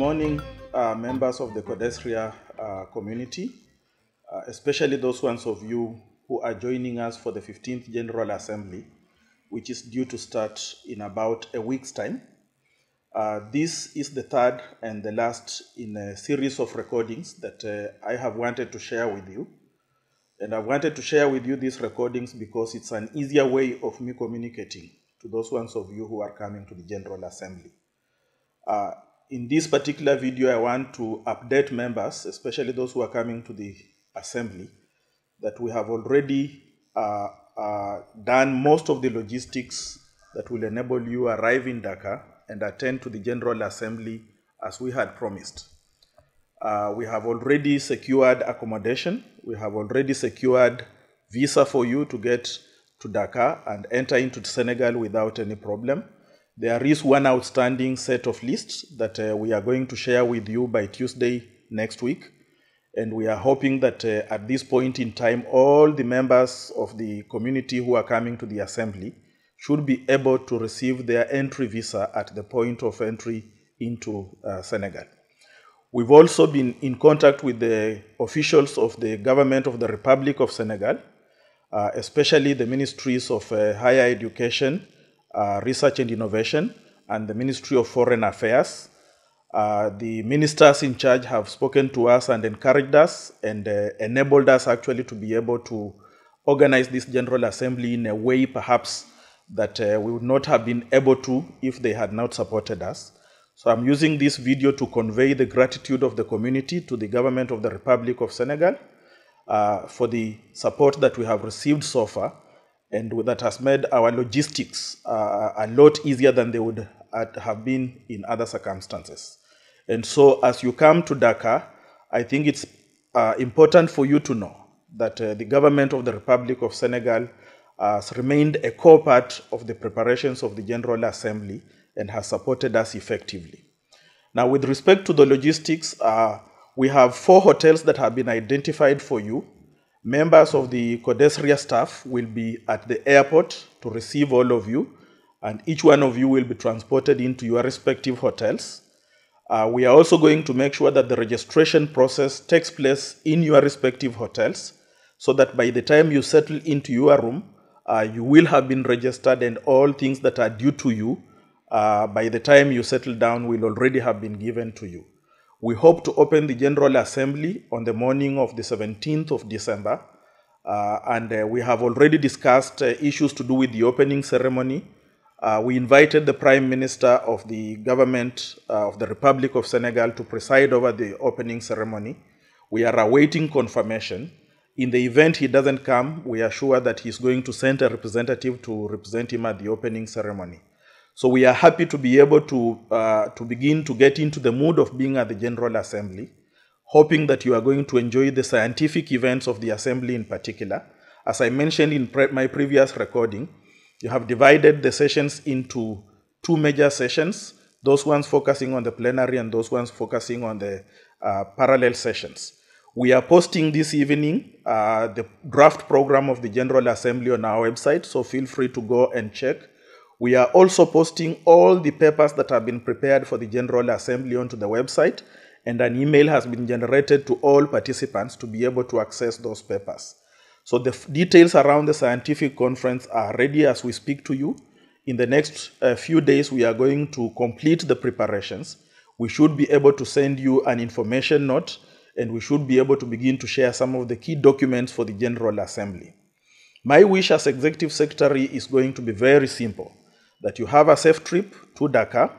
morning, uh, members of the Codestria uh, community, uh, especially those ones of you who are joining us for the 15th General Assembly, which is due to start in about a week's time. Uh, this is the third and the last in a series of recordings that uh, I have wanted to share with you. And I wanted to share with you these recordings because it's an easier way of me communicating to those ones of you who are coming to the General Assembly. Uh, in this particular video, I want to update members, especially those who are coming to the assembly, that we have already uh, uh, done most of the logistics that will enable you arrive in Dhaka and attend to the General Assembly as we had promised. Uh, we have already secured accommodation. We have already secured visa for you to get to Dhaka and enter into Senegal without any problem. There is one outstanding set of lists that uh, we are going to share with you by Tuesday next week. And we are hoping that uh, at this point in time, all the members of the community who are coming to the assembly should be able to receive their entry visa at the point of entry into uh, Senegal. We've also been in contact with the officials of the government of the Republic of Senegal, uh, especially the ministries of uh, higher education, uh, Research and Innovation and the Ministry of Foreign Affairs. Uh, the ministers in charge have spoken to us and encouraged us and uh, enabled us actually to be able to organize this General Assembly in a way perhaps that uh, we would not have been able to if they had not supported us. So I'm using this video to convey the gratitude of the community to the government of the Republic of Senegal uh, for the support that we have received so far and that has made our logistics uh, a lot easier than they would have been in other circumstances. And so, as you come to Dhaka, I think it's uh, important for you to know that uh, the government of the Republic of Senegal has remained a core part of the preparations of the General Assembly and has supported us effectively. Now, with respect to the logistics, uh, we have four hotels that have been identified for you Members of the Codesria staff will be at the airport to receive all of you, and each one of you will be transported into your respective hotels. Uh, we are also going to make sure that the registration process takes place in your respective hotels so that by the time you settle into your room, uh, you will have been registered and all things that are due to you uh, by the time you settle down will already have been given to you. We hope to open the General Assembly on the morning of the 17th of December. Uh, and uh, we have already discussed uh, issues to do with the opening ceremony. Uh, we invited the Prime Minister of the Government uh, of the Republic of Senegal to preside over the opening ceremony. We are awaiting confirmation. In the event he doesn't come, we are sure that he's going to send a representative to represent him at the opening ceremony. So we are happy to be able to, uh, to begin to get into the mood of being at the General Assembly, hoping that you are going to enjoy the scientific events of the Assembly in particular. As I mentioned in pre my previous recording, you have divided the sessions into two major sessions, those ones focusing on the plenary and those ones focusing on the uh, parallel sessions. We are posting this evening uh, the draft program of the General Assembly on our website, so feel free to go and check we are also posting all the papers that have been prepared for the General Assembly onto the website, and an email has been generated to all participants to be able to access those papers. So the details around the scientific conference are ready as we speak to you. In the next uh, few days, we are going to complete the preparations. We should be able to send you an information note, and we should be able to begin to share some of the key documents for the General Assembly. My wish as Executive Secretary is going to be very simple that you have a safe trip to Dakar,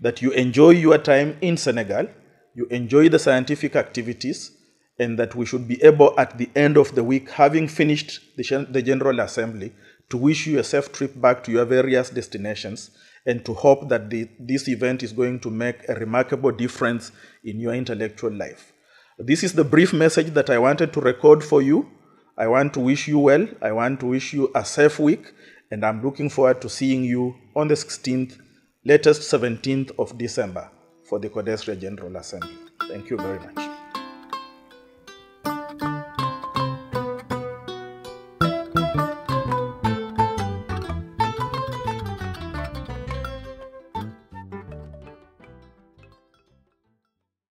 that you enjoy your time in Senegal, you enjoy the scientific activities, and that we should be able at the end of the week, having finished the, the General Assembly, to wish you a safe trip back to your various destinations and to hope that the, this event is going to make a remarkable difference in your intellectual life. This is the brief message that I wanted to record for you. I want to wish you well. I want to wish you a safe week and I'm looking forward to seeing you on the 16th, latest 17th of December for the Codestre General Assembly. Thank you very much.